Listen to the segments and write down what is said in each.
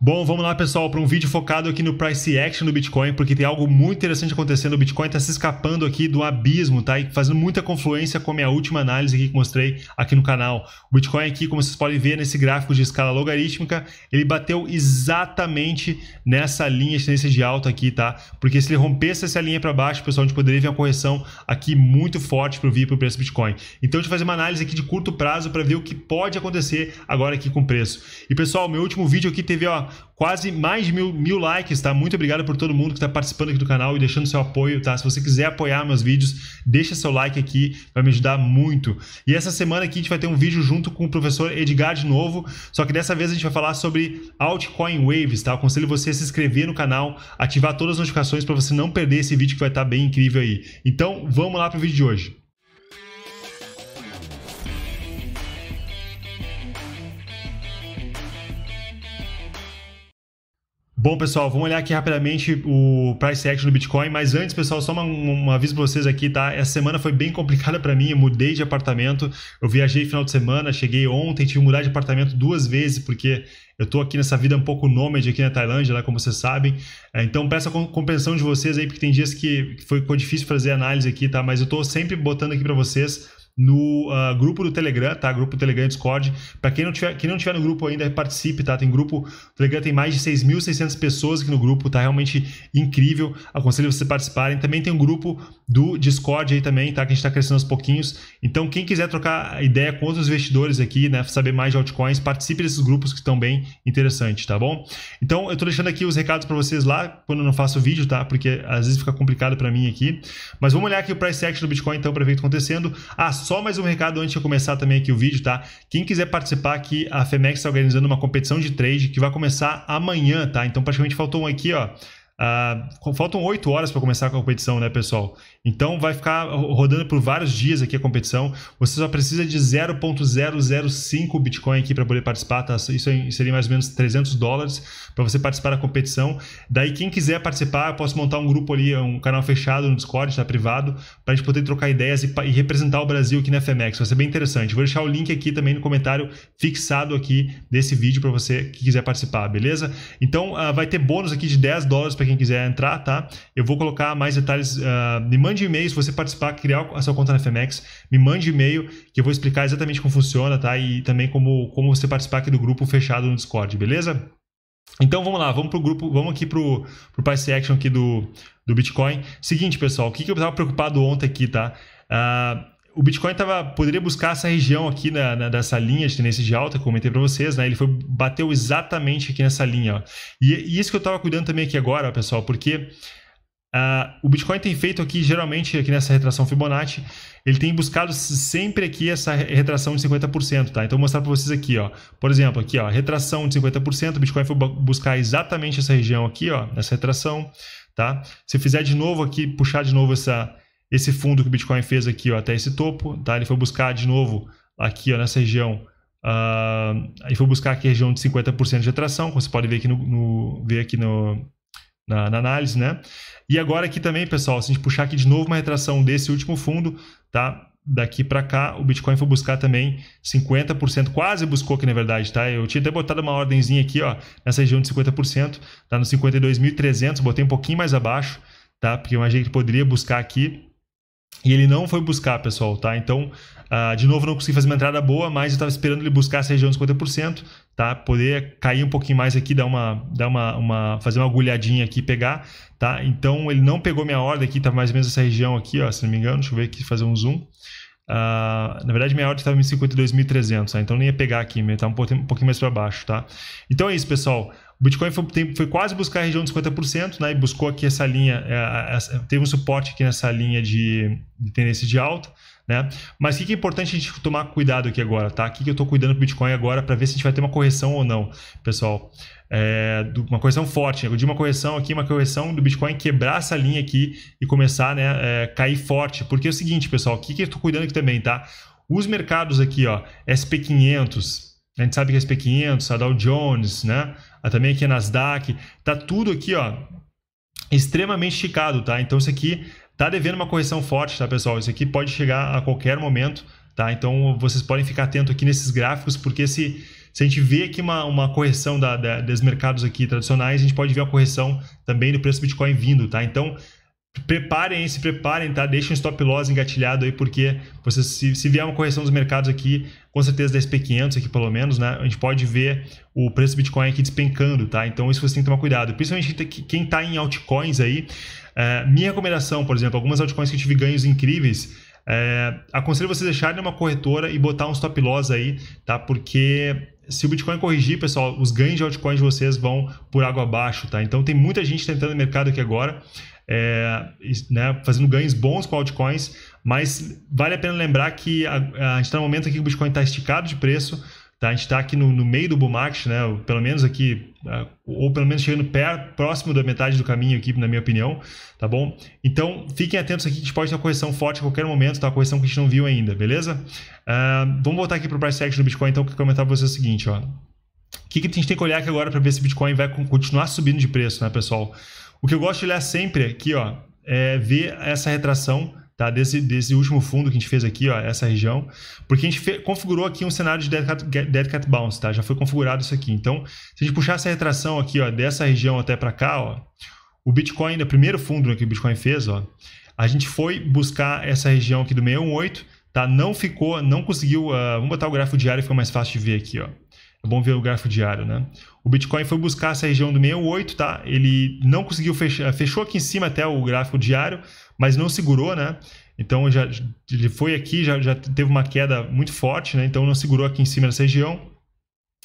Bom, vamos lá, pessoal, para um vídeo focado aqui no price action do Bitcoin, porque tem algo muito interessante acontecendo. O Bitcoin está se escapando aqui do abismo, tá? E fazendo muita confluência com é a minha última análise aqui que mostrei aqui no canal. O Bitcoin aqui, como vocês podem ver nesse gráfico de escala logarítmica, ele bateu exatamente nessa linha de tendência de alta aqui, tá? Porque se ele rompesse essa linha para baixo, pessoal, a gente poderia ver uma correção aqui muito forte para o VIP, para o preço do Bitcoin. Então, a gente fazer uma análise aqui de curto prazo para ver o que pode acontecer agora aqui com o preço. E, pessoal, meu último vídeo aqui teve, ó, Quase mais mil, mil likes, tá? Muito obrigado por todo mundo que está participando aqui do canal e deixando seu apoio, tá? Se você quiser apoiar meus vídeos, deixa seu like aqui, vai me ajudar muito. E essa semana aqui a gente vai ter um vídeo junto com o professor Edgar de novo, só que dessa vez a gente vai falar sobre altcoin waves, tá? Eu aconselho você a se inscrever no canal, ativar todas as notificações para você não perder esse vídeo que vai estar tá bem incrível aí. Então, vamos lá pro vídeo de hoje. Bom, pessoal, vamos olhar aqui rapidamente o price action do Bitcoin, mas antes, pessoal, só uma, um aviso para vocês aqui, tá? Essa semana foi bem complicada para mim, eu mudei de apartamento, eu viajei final de semana, cheguei ontem, tive que mudar de apartamento duas vezes, porque eu estou aqui nessa vida um pouco nômade aqui na Tailândia, lá, como vocês sabem. É, então peço a compreensão de vocês aí, porque tem dias que foi, ficou difícil fazer análise aqui, tá? Mas eu estou sempre botando aqui para vocês no uh, grupo do Telegram, tá? Grupo do Telegram e Discord. Para quem não tiver, quem não tiver no grupo ainda, participe, tá? Tem grupo, o Telegram tem mais de 6.600 pessoas aqui no grupo, tá realmente incrível. Aconselho vocês participarem. Também tem um grupo do Discord aí também, tá? Que a gente tá crescendo aos pouquinhos. Então, quem quiser trocar ideia com outros investidores aqui, né, saber mais de altcoins, participe desses grupos que estão bem interessantes, tá bom? Então, eu tô deixando aqui os recados para vocês lá quando eu não faço vídeo, tá? Porque às vezes fica complicado para mim aqui. Mas vamos olhar aqui o price action do Bitcoin então para ver o que tá acontecendo. Ah, só mais um recado antes de eu começar também aqui o vídeo, tá? Quem quiser participar aqui, a Femex está organizando uma competição de trade que vai começar amanhã, tá? Então praticamente faltou um aqui, ó. Uh, faltam oito horas para começar a competição, né, pessoal? Então vai ficar rodando por vários dias aqui a competição. Você só precisa de 0.005 Bitcoin aqui para poder participar, tá? Isso seria mais ou menos 300 dólares para você participar da competição. Daí, quem quiser participar, eu posso montar um grupo ali, um canal fechado no Discord, tá? Privado, para a gente poder trocar ideias e, e, representar o Brasil aqui na FEMEX. Vai ser bem interessante. Vou deixar o link aqui também no comentário fixado aqui desse vídeo para você que quiser participar, beleza? Então uh, vai ter bônus aqui de 10 dólares para quem quiser entrar, tá? Eu vou colocar mais detalhes. Uh, me mande e-mail se você participar, criar a sua conta na FEMEX. Me mande e-mail que eu vou explicar exatamente como funciona, tá? E também como, como você participar aqui do grupo fechado no Discord, beleza? Então vamos lá, vamos pro grupo, vamos aqui pro, pro price action aqui do, do Bitcoin. Seguinte, pessoal, o que, que eu estava preocupado ontem aqui, tá? Uh, o Bitcoin tava, poderia buscar essa região aqui na, na dessa linha de tendência de alta que eu comentei para vocês, né? Ele foi bateu exatamente aqui nessa linha. Ó. E, e isso que eu estava cuidando também aqui agora, pessoal, porque Uh, o Bitcoin tem feito aqui, geralmente, aqui nessa retração Fibonacci, ele tem buscado sempre aqui essa retração de 50%, tá? Então, vou mostrar para vocês aqui, ó. Por exemplo, aqui, ó, retração de 50%, o Bitcoin foi buscar exatamente essa região aqui, ó, nessa retração, tá? Se fizer de novo aqui, puxar de novo essa, esse fundo que o Bitcoin fez aqui ó, até esse topo, tá? Ele foi buscar de novo aqui ó, nessa região. Uh, ah, aí foi buscar aqui a região de 50% de atração, como você pode ver aqui no, no ver aqui no, na, na, análise, né? E agora aqui também, pessoal, se a gente puxar aqui de novo uma retração desse último fundo, tá? Daqui para cá, o Bitcoin foi buscar também 50%, quase buscou aqui na verdade, tá? Eu tinha até botado uma ordemzinha aqui, ó, nessa região de 50%, tá no 52.300, botei um pouquinho mais abaixo, tá? Porque eu imaginei que poderia buscar aqui, e ele não foi buscar, pessoal, tá? Então, uh, de novo, não consegui fazer uma entrada boa, mas eu estava esperando ele buscar essa região dos 50%, tá? Poder cair um pouquinho mais aqui, dar uma, dar uma, uma fazer uma agulhadinha aqui e pegar, tá? Então, ele não pegou minha ordem aqui, estava mais ou menos essa região aqui, ó, se não me engano. Deixa eu ver aqui, fazer um zoom. Uh, na verdade, minha ordem estava em 52.300, tá? então nem ia pegar aqui, ia um pouquinho, um pouquinho mais para baixo, tá? Então é isso, pessoal. O Bitcoin foi, foi, quase buscar a região dos 50%, né? E buscou aqui essa linha, é, é, teve um suporte aqui nessa linha de, de tendência de alta, né? Mas o que, que é importante a gente tomar cuidado aqui agora, tá? O que, que eu estou cuidando do Bitcoin agora para ver se a gente vai ter uma correção ou não, pessoal. É, uma correção forte, né? de uma correção aqui, uma correção do Bitcoin quebrar essa linha aqui e começar, né, é, cair forte. Porque é o seguinte, pessoal, o que, que eu estou cuidando aqui também, tá? Os mercados aqui, ó, SP500, a gente sabe que a SP500, a Dow Jones, né? A, também aqui a Nasdaq, tá tudo aqui, ó, extremamente esticado, tá? Então isso aqui tá devendo uma correção forte, tá, pessoal? Isso aqui pode chegar a qualquer momento, tá? Então vocês podem ficar atento aqui nesses gráficos, porque se, se a gente vê aqui uma, uma correção da, da, dos mercados aqui tradicionais, a gente pode ver a correção também do preço do Bitcoin vindo, tá? Então Preparem se preparem, tá? Deixem o stop loss engatilhado aí, porque vocês, se, se vier uma correção dos mercados aqui, com certeza da SP500 aqui pelo menos, né? A gente pode ver o preço do Bitcoin aqui despencando, tá? Então isso você tem que tomar cuidado. Principalmente quem tá em altcoins aí. É, minha recomendação, por exemplo, algumas altcoins que eu tive ganhos incríveis, é, aconselho vocês deixarem uma corretora e botar um stop loss aí, tá? Porque se o Bitcoin corrigir, pessoal, os ganhos de altcoins de vocês vão por água abaixo, tá? Então tem muita gente tentando no mercado aqui agora é, né, fazendo ganhos bons com altcoins, mas vale a pena lembrar que a, a gente está no momento aqui que o Bitcoin está esticado de preço, tá? a gente está aqui no, no, meio do bull market, né, pelo menos aqui, ou pelo menos chegando perto, próximo da metade do caminho aqui, na minha opinião, tá bom? Então, fiquem atentos aqui que a gente pode ter uma correção forte a qualquer momento, tá? Uma correção que a gente não viu ainda, beleza? Uh, vamos voltar aqui para o price action do Bitcoin, então, que eu comentar para vocês o seguinte, ó. O que, que a gente tem que olhar aqui agora para ver se o Bitcoin vai continuar subindo de preço, né, pessoal? O que eu gosto de olhar sempre aqui, ó, é ver essa retração tá? Desse, desse último fundo que a gente fez aqui, ó, essa região, porque a gente configurou aqui um cenário de dead cat, dead cat bounce, tá? Já foi configurado isso aqui. Então, se a gente puxar essa retração aqui, ó, dessa região até para cá, ó, o Bitcoin, no primeiro fundo que o Bitcoin fez, ó, a gente foi buscar essa região aqui do 618, tá? Não ficou, não conseguiu, uh, vamos botar o gráfico diário, fica mais fácil de ver aqui, ó. É bom ver o gráfico diário, né? O Bitcoin foi buscar essa região do 68, tá? Ele não conseguiu fechar, eh, fechou aqui em cima até o gráfico diário, mas não segurou, né? Então já, ele foi aqui, já, já teve uma queda muito forte, né? Então não segurou aqui em cima dessa região.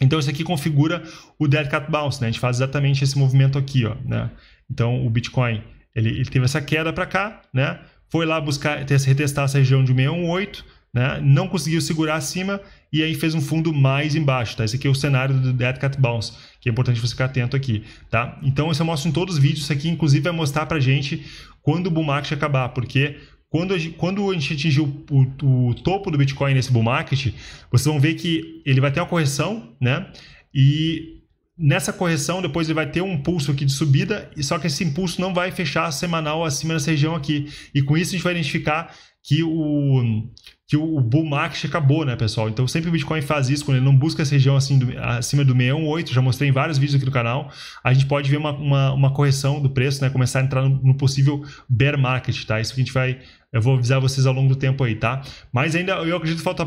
Então isso aqui configura o dead cat bounce, né? A gente faz exatamente esse movimento aqui, ó, né? Então o Bitcoin ele, ele teve essa queda para cá, né? Foi lá buscar retestar essa região de 618, né? não conseguiu segurar acima e aí fez um fundo mais embaixo, tá? Esse aqui é o cenário do Dead Cat Bounce, que é importante você ficar atento aqui, tá? Então, isso eu mostro em todos os vídeos, isso aqui inclusive vai mostrar para gente quando o bull market acabar, porque quando a gente, quando a gente atingiu o, o, topo do Bitcoin nesse bull market, vocês vão ver que ele vai ter uma correção, né? E nessa correção, depois ele vai ter um impulso aqui de subida, e só que esse impulso não vai fechar semanal acima dessa região aqui. E com isso a gente vai identificar que o que o bull market acabou, né, pessoal? Então sempre o Bitcoin faz isso, quando ele não busca essa região assim do, acima do 618, já mostrei em vários vídeos aqui no canal, a gente pode ver uma, uma, uma correção do preço, né, começar a entrar no, no, possível bear market, tá? Isso que a gente vai, eu vou avisar vocês ao longo do tempo aí, tá? Mas ainda, eu acredito que falta,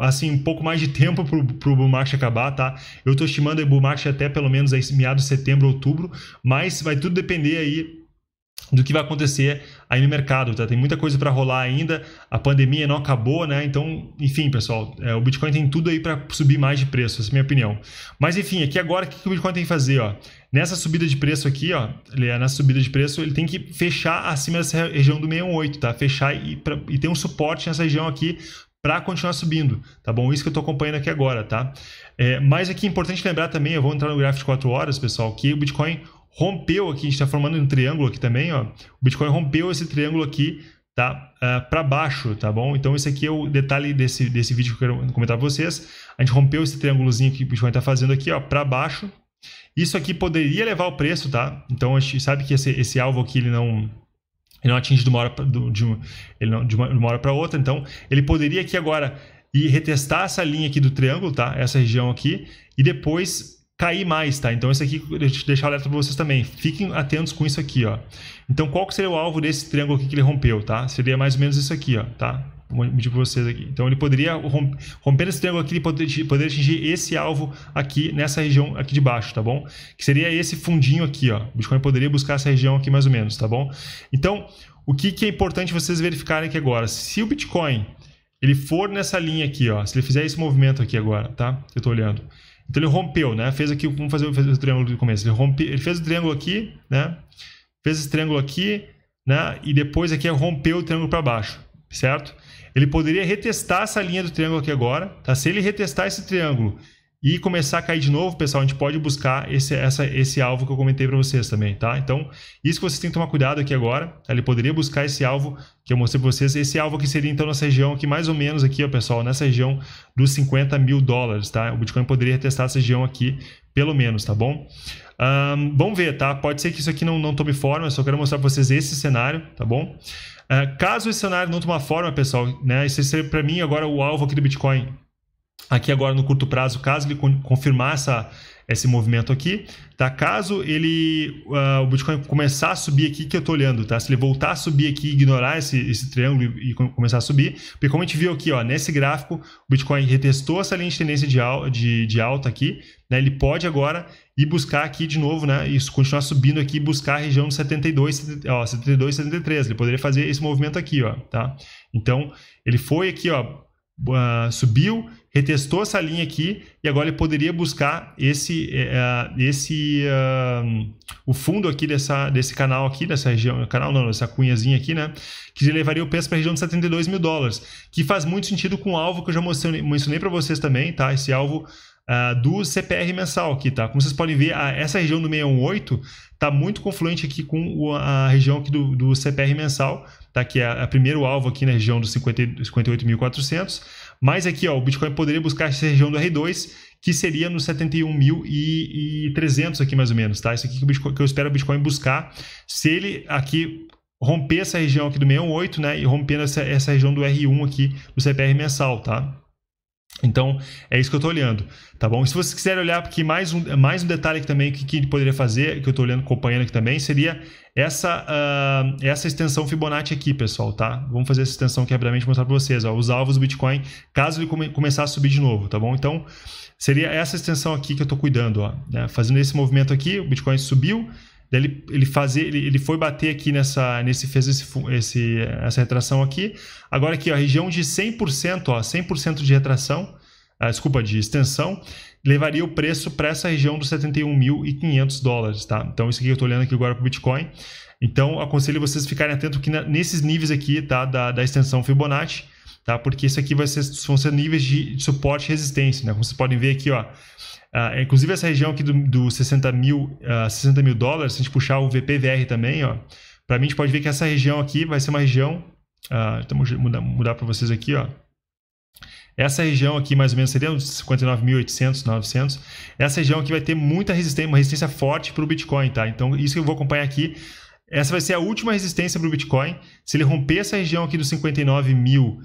assim, um pouco mais de tempo pro, pro bull market acabar, tá? Eu tô estimando o bull market até pelo menos aí, meados de setembro, outubro, mas vai tudo depender aí do que vai acontecer aí no mercado, tá? Tem muita coisa para rolar ainda, a pandemia não acabou, né? Então, enfim, pessoal, é, o Bitcoin tem tudo aí para subir mais de preço, essa é a minha opinião. Mas enfim, aqui agora o que, o Bitcoin tem que fazer, ó? Nessa subida de preço aqui, ó, é, nessa subida de preço, ele tem que fechar acima dessa região do 68, tá? Fechar e, pra, e ter um suporte nessa região aqui para continuar subindo, tá bom? Isso que eu estou acompanhando aqui agora, tá? É, mas aqui é importante lembrar também, eu vou entrar no gráfico de 4 horas, pessoal, que o Bitcoin rompeu aqui, a gente está formando um triângulo aqui também, ó. O Bitcoin rompeu esse triângulo aqui, tá? Uh, ah, para baixo, tá bom? Então esse aqui é o detalhe desse, desse vídeo que eu quero comentar para vocês. A gente rompeu esse triângulozinho que o Bitcoin está fazendo aqui, ó, para baixo. Isso aqui poderia levar o preço, tá? Então a gente sabe que esse, esse alvo aqui ele não ele não atinge de uma hora pra, de, uma, não, de, uma, de uma hora para outra, então ele poderia aqui agora ir retestar essa linha aqui do triângulo, tá? Essa região aqui e depois cair mais, tá? Então isso aqui deixa deixar alerta para vocês também. Fiquem atentos com isso aqui, ó. Então qual que seria o alvo desse triângulo aqui que ele rompeu, tá? Seria mais ou menos isso aqui, ó, tá? Vou medir para vocês aqui. Então ele poderia romper, romper esse triângulo aqui, ele poderia, poderia atingir esse alvo aqui nessa região aqui de baixo, tá bom? Que seria esse fundinho aqui, ó. O Bitcoin poderia buscar essa região aqui mais ou menos, tá bom? Então, o que, que é importante vocês verificarem aqui agora? Se o Bitcoin ele for nessa linha aqui, ó, se ele fizer esse movimento aqui agora, tá? Eu estou olhando. Então ele rompeu, né? Fez aqui, vamos fazer, fazer o triângulo do começo. Ele, rompe, ele fez o triângulo aqui, né? Fez esse triângulo aqui, né? E depois aqui é rompeu o triângulo para baixo, certo? Ele poderia retestar essa linha do triângulo aqui agora, tá? Se ele retestar esse triângulo e começar a cair de novo, pessoal, a gente pode buscar esse, essa, esse alvo que eu comentei para vocês também, tá? Então, isso que vocês têm que tomar cuidado aqui agora. Tá? Ele poderia buscar esse alvo que eu mostrei para vocês. Esse alvo aqui seria, então, nessa região aqui, mais ou menos aqui, ó, pessoal, nessa região dos 50 mil dólares, tá? O Bitcoin poderia testar essa região aqui, pelo menos, tá bom? Um, vamos ver, tá? Pode ser que isso aqui não, não tome forma, eu só quero mostrar para vocês esse cenário, tá bom? Uh, caso esse cenário não tome forma, pessoal, né? Esse seria para mim agora o alvo aqui do Bitcoin aqui agora no curto prazo, caso ele confirmar essa, esse movimento aqui, tá? Caso ele uh, o Bitcoin começar a subir aqui, que eu tô olhando, tá? Se ele voltar a subir aqui, ignorar esse, esse triângulo e, começar a subir, porque como a gente viu aqui, ó, nesse gráfico, o Bitcoin retestou essa linha de tendência de, al, de, de alta aqui, né? Ele pode agora ir buscar aqui de novo, né? Isso continuar subindo aqui, buscar a região de 72, ó, 72, 73. Ele poderia fazer esse movimento aqui, ó, tá? Então, ele foi aqui, ó, uh, subiu, retestou essa linha aqui e agora ele poderia buscar esse, uh, esse uh, o fundo aqui dessa, desse canal aqui, dessa região, canal não, dessa cunhazinha aqui, né? Que levaria o preço para a região de 72 mil dólares, que faz muito sentido com o alvo que eu já mostrei, mencionei para vocês também, tá? Esse alvo ah, do CPR mensal aqui, tá? Como vocês podem ver, a, essa região do 618 está muito confluente aqui com o, a região aqui do, do, CPR mensal, tá? Que é a, primeiro alvo aqui na região dos 58.400. Mas aqui, ó, o Bitcoin poderia buscar essa região do R2, que seria nos 71.300 aqui mais ou menos, tá? Isso aqui que, Bitcoin, que eu espero o Bitcoin buscar. Se ele aqui romper essa região aqui do 618, né? E rompendo essa, essa região do R1 aqui do CPR mensal, tá? Então, é isso que eu estou olhando, tá bom? E se vocês quiserem olhar, porque mais um, mais um detalhe também que, que poderia fazer, que eu estou olhando, acompanhando aqui também, seria essa, uh, essa extensão Fibonacci aqui, pessoal, tá? Vamos fazer essa extensão aqui rapidamente mostrar para vocês, ó, os alvos do Bitcoin, caso ele come, começar a subir de novo, tá bom? Então, seria essa extensão aqui que eu estou cuidando, ó, né? Fazendo esse movimento aqui, o Bitcoin subiu, ele, ele, ele, ele foi bater aqui nessa, nesse, fez esse, esse, essa retração aqui. Agora aqui, a região de 100%, ó, 100% de retração, ah, desculpa, de extensão, levaria o preço para essa região dos 71.500 dólares, tá? Então, isso aqui eu estou olhando aqui agora para o Bitcoin. Então, aconselho vocês ficarem atentos que nesses níveis aqui, tá? Da, da extensão Fibonacci, tá? Porque isso aqui vai ser, vão ser níveis de suporte e resistência, né? Como vocês podem ver aqui, ó. Ah, inclusive essa região aqui do, do 60 mil, uh, ah, 60 mil dólares, se a gente puxar o VPVR também, ó, para mim a gente pode ver que essa região aqui vai ser uma região, uh, então mudar, mudar para vocês aqui, ó. Essa região aqui mais ou menos seria uns 59.800, 900. Essa região aqui vai ter muita resistência, uma resistência forte para o Bitcoin, tá? Então isso que eu vou acompanhar aqui essa vai ser a última resistência para o Bitcoin. Se ele romper essa região aqui dos 59 mil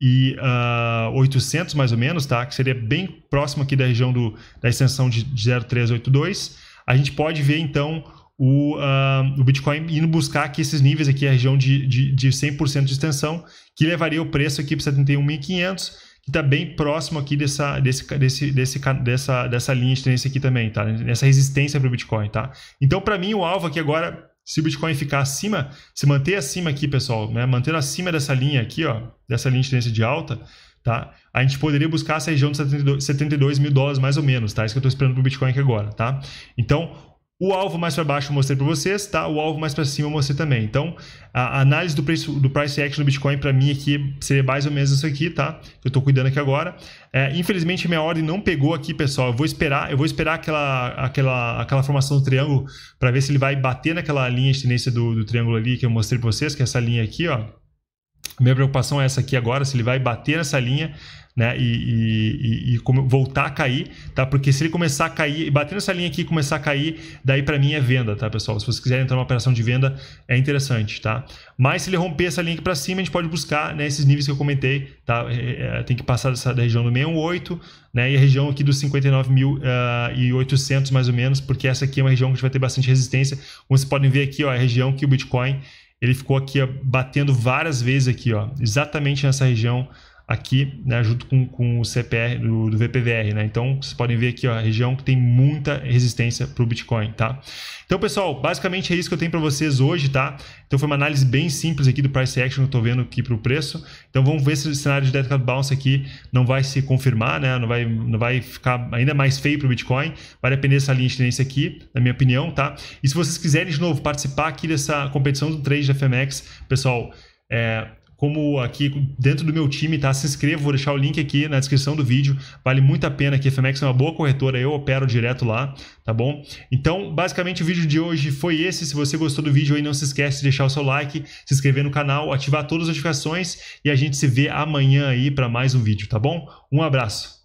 e uh, ah, 800 mais ou menos, tá? Que seria bem próximo aqui da região do, da extensão de 0382. A gente pode ver então o, uh, o Bitcoin indo buscar aqui esses níveis aqui, a região de, de, de 100% de extensão, que levaria o preço aqui para 71.500, que está bem próximo aqui dessa, desse, desse, desse, dessa, dessa linha de tendência aqui também, tá? Nessa resistência para o Bitcoin, tá? Então, para mim, o alvo aqui agora se o Bitcoin ficar acima, se manter acima aqui, pessoal, né? Manter acima dessa linha aqui, ó, dessa linha de tendência de alta, tá? A gente poderia buscar essa região de 72, 72 mil dólares mais ou menos, tá? Isso que eu estou esperando para o Bitcoin aqui agora, tá? Então, o alvo mais para baixo eu mostrei para vocês, tá? O alvo mais para cima eu mostrei também. Então, a análise do preço do price action do Bitcoin para mim aqui seria mais ou menos isso aqui, tá? Eu estou cuidando aqui agora. É, infelizmente minha ordem não pegou aqui, pessoal. Eu vou esperar, eu vou esperar aquela aquela aquela formação do triângulo para ver se ele vai bater naquela linha de tendência do, do triângulo ali que eu mostrei para vocês, que é essa linha aqui, ó. Minha preocupação é essa aqui agora, se ele vai bater nessa linha né? E, e, e, e, voltar a cair, tá? Porque se ele começar a cair, bater nessa linha aqui e começar a cair, daí para mim é venda, tá, pessoal? Se vocês quiserem entrar numa operação de venda, é interessante, tá? Mas se ele romper essa linha aqui para cima, a gente pode buscar né, esses níveis que eu comentei, tá? É, é tem que passar dessa, da região do 68, né? E a região aqui dos 59.800 ah, mais ou menos, porque essa aqui é uma região que a gente vai ter bastante resistência. Como vocês podem ver aqui, ó, é a região que o Bitcoin ele ficou aqui ó, batendo várias vezes aqui, ó, exatamente nessa região aqui, né, junto com, com o CPR do, do, VPVR, né? Então, vocês podem ver aqui ó, a região que tem muita resistência para o Bitcoin, tá? Então, pessoal, basicamente é isso que eu tenho para vocês hoje, tá? Então, foi uma análise bem simples aqui do price action que eu estou vendo aqui para o preço. Então, vamos ver se o cenário de dead cat bounce aqui não vai se confirmar, né? Não vai, não vai ficar ainda mais feio para o Bitcoin. Vai depender dessa linha de tendência aqui, na minha opinião, tá? E se vocês quiserem, de novo, participar aqui dessa competição do trade da FMX, pessoal, é, como aqui dentro do meu time, tá? Se inscreva, vou deixar o link aqui na descrição do vídeo. Vale muito a pena que a FMEX é uma boa corretora, eu opero direto lá, tá bom? Então, basicamente o vídeo de hoje foi esse. Se você gostou do vídeo aí, não se esquece de deixar o seu like, se inscrever no canal, ativar todas as notificações e a gente se vê amanhã aí para mais um vídeo, tá bom? Um abraço.